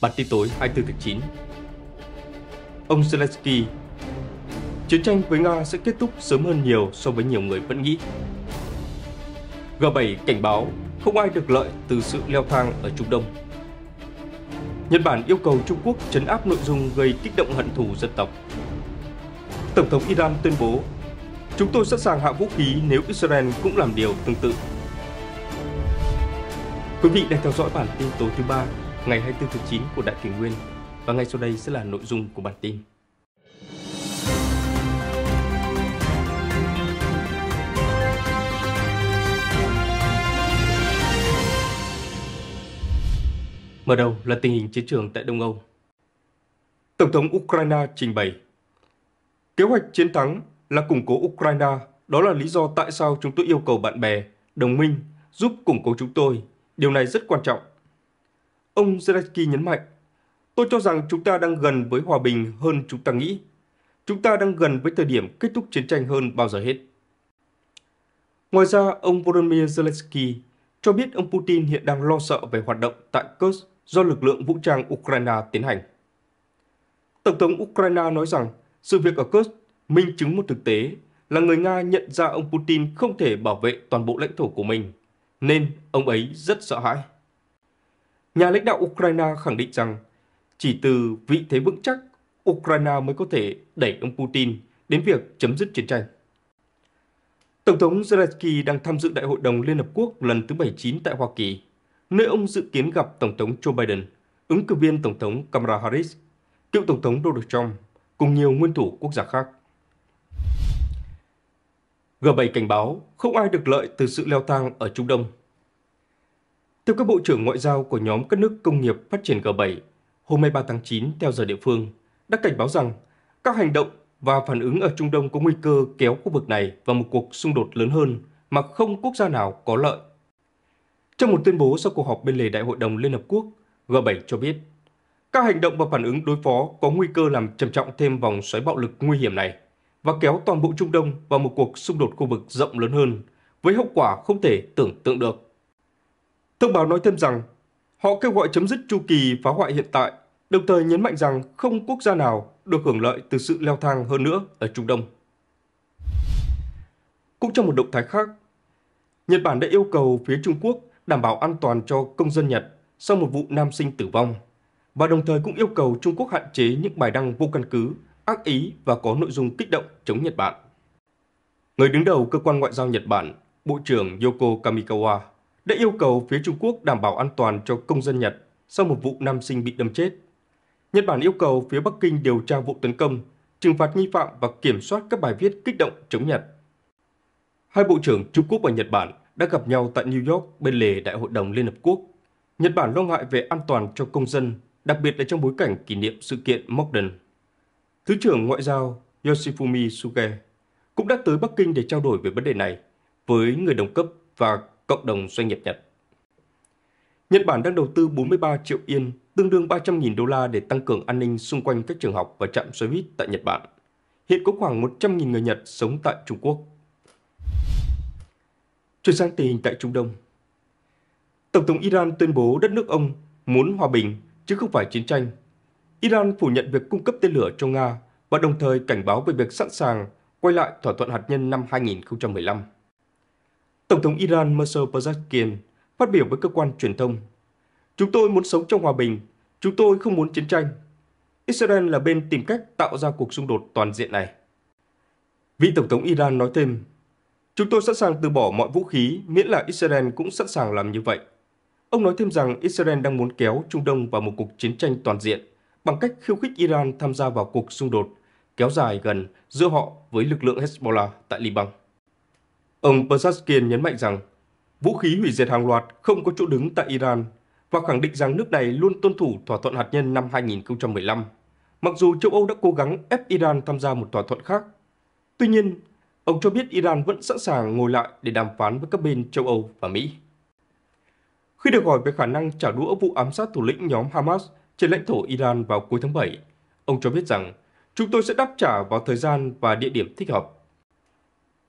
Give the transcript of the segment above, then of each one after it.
Bản tin tối 24 tháng 9 Ông Zelensky Chiến tranh với Nga sẽ kết thúc sớm hơn nhiều so với nhiều người vẫn nghĩ G7 cảnh báo không ai được lợi từ sự leo thang ở Trung Đông Nhật Bản yêu cầu Trung Quốc chấn áp nội dung gây kích động hận thù dân tộc Tổng thống Iran tuyên bố Chúng tôi sẵn sàng hạ vũ khí nếu Israel cũng làm điều tương tự Quý vị đang theo dõi bản tin tối thứ ba ngày 24 tháng 9 của Đại Kỷ Nguyên và ngay sau đây sẽ là nội dung của bản tin. Mở đầu là tình hình chiến trường tại Đông Âu. Tổng thống Ukraine trình bày Kế hoạch chiến thắng là củng cố Ukraine, đó là lý do tại sao chúng tôi yêu cầu bạn bè, đồng minh giúp củng cố chúng tôi. Điều này rất quan trọng Ông Zelensky nhấn mạnh, tôi cho rằng chúng ta đang gần với hòa bình hơn chúng ta nghĩ. Chúng ta đang gần với thời điểm kết thúc chiến tranh hơn bao giờ hết. Ngoài ra, ông Volodymyr Zelensky cho biết ông Putin hiện đang lo sợ về hoạt động tại Kursk do lực lượng vũ trang Ukraine tiến hành. Tổng thống Ukraine nói rằng sự việc ở Kursk minh chứng một thực tế là người Nga nhận ra ông Putin không thể bảo vệ toàn bộ lãnh thổ của mình, nên ông ấy rất sợ hãi. Nhà lãnh đạo Ukraine khẳng định rằng chỉ từ vị thế vững chắc, Ukraine mới có thể đẩy ông Putin đến việc chấm dứt chiến tranh. Tổng thống Zelensky đang tham dự Đại hội đồng Liên Hợp Quốc lần thứ 79 tại Hoa Kỳ, nơi ông dự kiến gặp Tổng thống Joe Biden, ứng cử viên Tổng thống Kamala Harris, cựu Tổng thống Donald Trump cùng nhiều nguyên thủ quốc gia khác. G7 cảnh báo không ai được lợi từ sự leo thang ở Trung Đông theo các bộ trưởng ngoại giao của nhóm các nước công nghiệp phát triển G7 hôm 23 tháng 9 theo giờ địa phương đã cảnh báo rằng các hành động và phản ứng ở Trung Đông có nguy cơ kéo khu vực này vào một cuộc xung đột lớn hơn mà không quốc gia nào có lợi. Trong một tuyên bố sau cuộc họp bên lề Đại hội đồng Liên Hợp Quốc, G7 cho biết các hành động và phản ứng đối phó có nguy cơ làm trầm trọng thêm vòng xoáy bạo lực nguy hiểm này và kéo toàn bộ Trung Đông vào một cuộc xung đột khu vực rộng lớn hơn với hậu quả không thể tưởng tượng được. Thông báo nói thêm rằng, họ kêu gọi chấm dứt chu kỳ phá hoại hiện tại, đồng thời nhấn mạnh rằng không quốc gia nào được hưởng lợi từ sự leo thang hơn nữa ở Trung Đông. Cũng trong một động thái khác, Nhật Bản đã yêu cầu phía Trung Quốc đảm bảo an toàn cho công dân Nhật sau một vụ nam sinh tử vong và đồng thời cũng yêu cầu Trung Quốc hạn chế những bài đăng vô căn cứ, ác ý và có nội dung kích động chống Nhật Bản. Người đứng đầu cơ quan ngoại giao Nhật Bản, Bộ trưởng Yoko Kamikawa đã yêu cầu phía Trung Quốc đảm bảo an toàn cho công dân Nhật sau một vụ nam sinh bị đâm chết. Nhật Bản yêu cầu phía Bắc Kinh điều tra vụ tấn công, trừng phạt nghi phạm và kiểm soát các bài viết kích động chống Nhật. Hai bộ trưởng Trung Quốc và Nhật Bản đã gặp nhau tại New York bên lề Đại hội đồng Liên Hợp Quốc. Nhật Bản lo ngại về an toàn cho công dân, đặc biệt là trong bối cảnh kỷ niệm sự kiện Mokden. Thứ trưởng Ngoại giao Yoshifumi Suge cũng đã tới Bắc Kinh để trao đổi về vấn đề này với người đồng cấp và cộng đồng doanh nghiệp Nhật. Nhật Bản đang đầu tư 43 triệu yên, tương đương 300.000 đô la để tăng cường an ninh xung quanh các trường học và trạm xe buýt tại Nhật Bản. Hiện có khoảng 100.000 người Nhật sống tại Trung Quốc. Chuyển sang tình hình tại Trung Đông. Tổng thống Iran tuyên bố đất nước ông muốn hòa bình chứ không phải chiến tranh. Iran phủ nhận việc cung cấp tên lửa cho Nga và đồng thời cảnh báo về việc sẵn sàng quay lại thỏa thuận hạt nhân năm 2015. Tổng thống Iran Moshe Pezeskian phát biểu với cơ quan truyền thông Chúng tôi muốn sống trong hòa bình, chúng tôi không muốn chiến tranh. Israel là bên tìm cách tạo ra cuộc xung đột toàn diện này. Vị Tổng thống Iran nói thêm, Chúng tôi sẵn sàng từ bỏ mọi vũ khí miễn là Israel cũng sẵn sàng làm như vậy. Ông nói thêm rằng Israel đang muốn kéo Trung Đông vào một cuộc chiến tranh toàn diện bằng cách khiêu khích Iran tham gia vào cuộc xung đột kéo dài gần giữa họ với lực lượng Hezbollah tại Liban. Ông Pezeshkian nhấn mạnh rằng vũ khí hủy diệt hàng loạt không có chỗ đứng tại Iran và khẳng định rằng nước này luôn tuân thủ thỏa thuận hạt nhân năm 2015, mặc dù châu Âu đã cố gắng ép Iran tham gia một thỏa thuận khác. Tuy nhiên, ông cho biết Iran vẫn sẵn sàng ngồi lại để đàm phán với các bên châu Âu và Mỹ. Khi được hỏi về khả năng trả đũa vụ ám sát thủ lĩnh nhóm Hamas trên lãnh thổ Iran vào cuối tháng 7, ông cho biết rằng chúng tôi sẽ đáp trả vào thời gian và địa điểm thích hợp.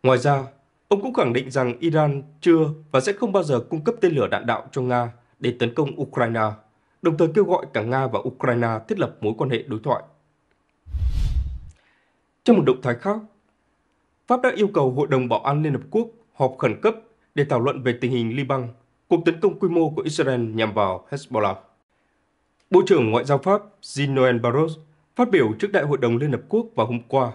Ngoài ra, Ông cũng khẳng định rằng Iran chưa và sẽ không bao giờ cung cấp tên lửa đạn đạo cho Nga để tấn công Ukraine, đồng thời kêu gọi cả Nga và Ukraine thiết lập mối quan hệ đối thoại. Trong một động thái khác, Pháp đã yêu cầu Hội đồng Bảo an Liên Hợp Quốc họp khẩn cấp để thảo luận về tình hình Liban, cuộc tấn công quy mô của Israel nhằm vào Hezbollah. Bộ trưởng Ngoại giao Pháp Jean-Noël Barrot phát biểu trước Đại hội đồng Liên Hợp Quốc vào hôm qua.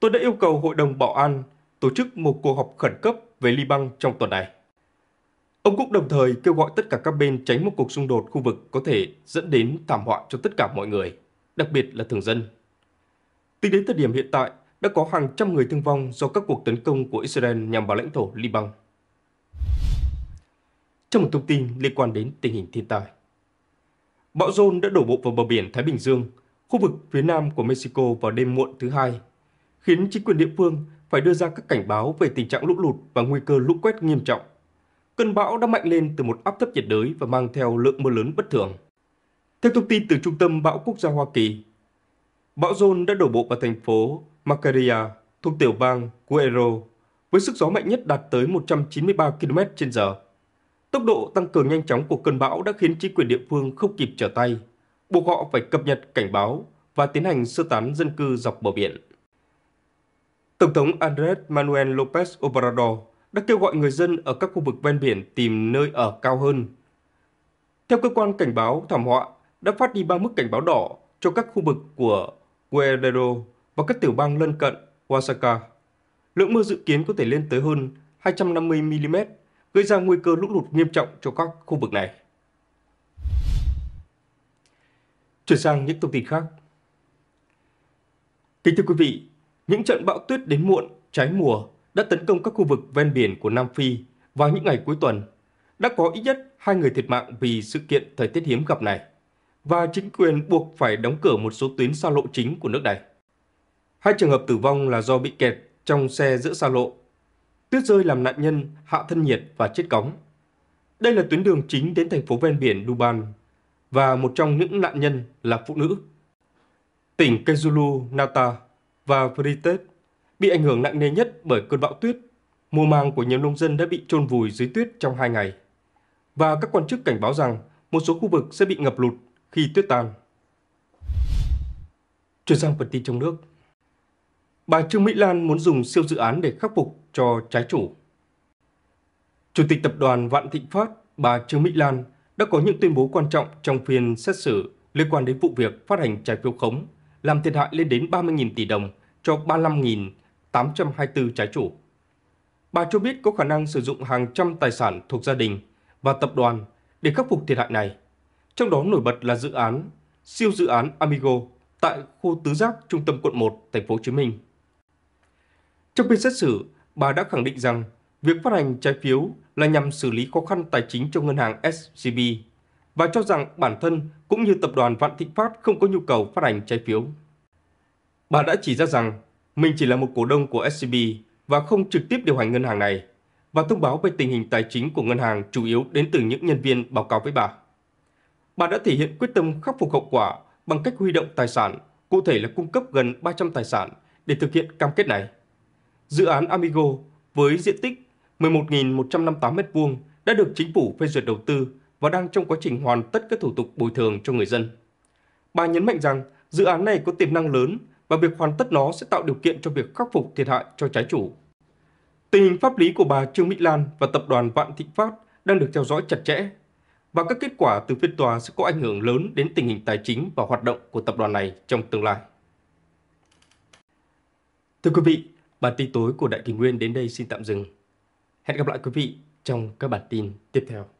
Tôi đã yêu cầu Hội đồng Bảo an tổ chức một cuộc họp khẩn cấp về Liban trong tuần này. Ông cũng đồng thời kêu gọi tất cả các bên tránh một cuộc xung đột khu vực có thể dẫn đến thảm họa cho tất cả mọi người, đặc biệt là thường dân. Tính đến thời điểm hiện tại, đã có hàng trăm người thương vong do các cuộc tấn công của Israel nhằm vào lãnh thổ Liban. Trong một thông tin liên quan đến tình hình thiên tai, bão John đã đổ bộ vào bờ biển Thái Bình Dương, khu vực phía nam của Mexico vào đêm muộn thứ hai, khiến chính quyền địa phương phải đưa ra các cảnh báo về tình trạng lũ lụt và nguy cơ lũ quét nghiêm trọng. Cơn bão đã mạnh lên từ một áp thấp nhiệt đới và mang theo lượng mưa lớn bất thường. Theo thông tin từ Trung tâm Bão Quốc gia Hoa Kỳ, bão Zon đã đổ bộ vào thành phố Macaria thuộc tiểu bang Guerrero với sức gió mạnh nhất đạt tới 193 km h Tốc độ tăng cường nhanh chóng của cơn bão đã khiến chính quyền địa phương không kịp trở tay, buộc họ phải cập nhật cảnh báo và tiến hành sơ tán dân cư dọc bờ biển. Tổng thống Andrés Manuel López Obrador đã kêu gọi người dân ở các khu vực ven biển tìm nơi ở cao hơn. Theo cơ quan cảnh báo thảm họa, đã phát đi ba mức cảnh báo đỏ cho các khu vực của Guerrero và các tiểu bang lân cận Oaxaca. Lượng mưa dự kiến có thể lên tới hơn 250 mm, gây ra nguy cơ lũ lụt nghiêm trọng cho các khu vực này. Chuyển sang những thông tin khác. Kính thưa quý vị, những trận bão tuyết đến muộn, trái mùa đã tấn công các khu vực ven biển của Nam Phi vào những ngày cuối tuần. Đã có ít nhất hai người thiệt mạng vì sự kiện thời tiết hiếm gặp này và chính quyền buộc phải đóng cửa một số tuyến xa lộ chính của nước này. Hai trường hợp tử vong là do bị kẹt trong xe giữa xa lộ. Tuyết rơi làm nạn nhân hạ thân nhiệt và chết cóng. Đây là tuyến đường chính đến thành phố ven biển Duban và một trong những nạn nhân là phụ nữ. Tỉnh KwaZulu-Natal và Pritet bị ảnh hưởng nặng nề nhất bởi cơn bão tuyết. Mùa màng của nhiều nông dân đã bị trôn vùi dưới tuyết trong hai ngày. Và các quan chức cảnh báo rằng một số khu vực sẽ bị ngập lụt khi tuyết tan. Chuyển sang phần tin trong nước. Bà Trương Mỹ Lan muốn dùng siêu dự án để khắc phục cho trái chủ. Chủ tịch tập đoàn Vạn Thịnh Phát, bà Trương Mỹ Lan đã có những tuyên bố quan trọng trong phiên xét xử liên quan đến vụ việc phát hành trái phiếu khống làm thiệt hại lên đến 30.000 tỷ đồng cho 35.824 trái chủ. Bà cho biết có khả năng sử dụng hàng trăm tài sản thuộc gia đình và tập đoàn để khắc phục thiệt hại này. Trong đó nổi bật là dự án siêu dự án Amigo tại khu Tứ Giác, trung tâm quận 1, thành phố Hồ Chí Minh. Trong phiên xét xử, bà đã khẳng định rằng việc phát hành trái phiếu là nhằm xử lý khó khăn tài chính cho ngân hàng SCB và cho rằng bản thân cũng như tập đoàn Vạn Thịnh Phát không có nhu cầu phát hành trái phiếu. Bà đã chỉ ra rằng mình chỉ là một cổ đông của SCB và không trực tiếp điều hành ngân hàng này và thông báo về tình hình tài chính của ngân hàng chủ yếu đến từ những nhân viên báo cáo với bà. Bà đã thể hiện quyết tâm khắc phục hậu quả bằng cách huy động tài sản, cụ thể là cung cấp gần 300 tài sản để thực hiện cam kết này. Dự án Amigo với diện tích 11.158 m2 đã được chính phủ phê duyệt đầu tư và đang trong quá trình hoàn tất các thủ tục bồi thường cho người dân. Bà nhấn mạnh rằng dự án này có tiềm năng lớn và việc hoàn tất nó sẽ tạo điều kiện cho việc khắc phục thiệt hại cho trái chủ. Tình hình pháp lý của bà Trương Mỹ Lan và tập đoàn Vạn Thịnh Phát đang được theo dõi chặt chẽ và các kết quả từ phiên tòa sẽ có ảnh hưởng lớn đến tình hình tài chính và hoạt động của tập đoàn này trong tương lai. Thưa quý vị, bản tin tối của Đại Kỷ Nguyên đến đây xin tạm dừng. Hẹn gặp lại quý vị trong các bản tin tiếp theo.